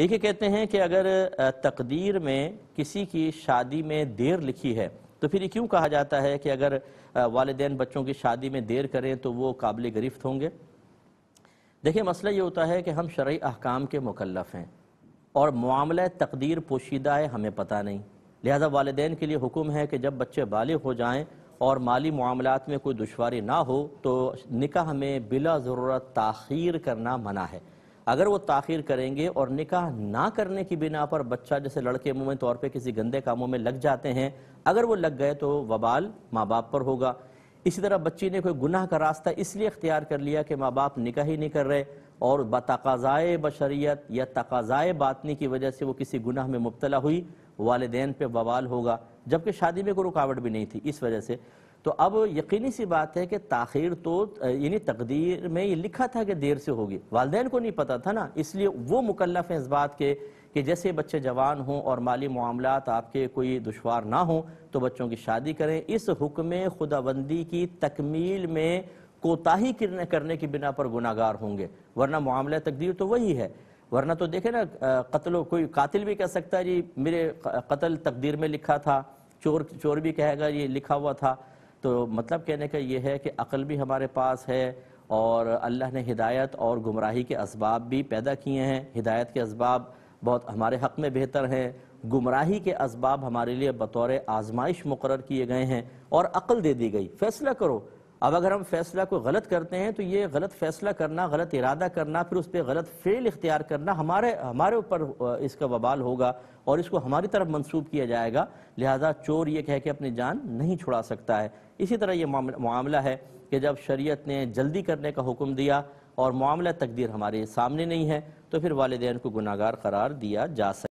एक ही कहते हैं कि अगर तकदीर में किसी की शादी में देर लिखी है तो फिर ये क्यों कहा जाता है कि अगर वालदे बच्चों की शादी में देर करें तो वो काबिल गिरफ्त होंगे देखिए मसला ये होता है कि हम शर्य अहकाम के मुकलफ हैं और मामला तकदीर पोशीदा है हमें पता नहीं लिहाजा वालदे के लिए हुक्म है कि जब बच्चे बालि हो जाएँ और माली मामलों में कोई दुशारी ना हो तो निकाह में बिला ज़रूरत तखीर करना मना है अगर वो ताखिर करेंगे और निकाह ना करने की बिना पर बच्चा जैसे लड़के मुमन तौर पर किसी गंदे कामों में लग जाते हैं अगर वो लग गए तो वबाल माँ बाप पर होगा इसी तरह बच्ची ने कोई गुनाह का रास्ता इसलिए अख्तियार कर लिया कि माँ बाप निकाह ही नहीं कर रहे और बतकाज़ाए बशरीत या तकाज़ाए बातनी की वजह से वो किसी गुनाह में मुबतला हुई वालदेन पे बवाल होगा जबकि शादी में कोई रुकावट भी नहीं थी इस वजह से तो अब यकीनी सी बात है कि तख़िर तो यानी तकदीर में ये लिखा था कि देर से होगी वालदेन को नहीं पता था ना इसलिए वो मुकलफ हैं इस बात के कि जैसे बच्चे जवान हों और माली मामला आपके कोई दुशवार ना हो तो बच्चों की शादी करें इस हुक्म खुदाबंदी की तकमील में कोताही करने की बिना पर गुनागार होंगे वरना मामला तकदीर तो वही है वरना तो देखे ना कत्ल कोई कातिल भी कह सकता है जी मेरे कत्ल तकदीर में लिखा था चोर चोर भी कहेगा ये लिखा हुआ था तो मतलब कहने का ये है कि अक़ल भी हमारे पास है और अल्लाह ने हिदायत और गुमराही के इसबाब भी पैदा किए हैं हिदायत के इसबाब बहुत हमारे हक़ में बेहतर हैं गुमराही के इसबाब हमारे लिए बतौर आजमाइश मुकर किए गए हैं और अक़ल दे दी गई फैसला करो अब अगर हम फैसला को गलत करते हैं तो ये गलत फैसला करना गलत इरादा करना फिर उस पर गलत फेल इख्तियार करना हमारे हमारे ऊपर इसका बबाल होगा और इसको हमारी तरफ मंसूब किया जाएगा लिहाजा चोर ये कह के अपनी जान नहीं छुड़ा सकता है इसी तरह ये मामला है कि जब शरीयत ने जल्दी करने का हुक्म दिया और मामला तकदीर हमारे सामने नहीं है तो फिर वालदेन को गुनागार करार दिया जा सकता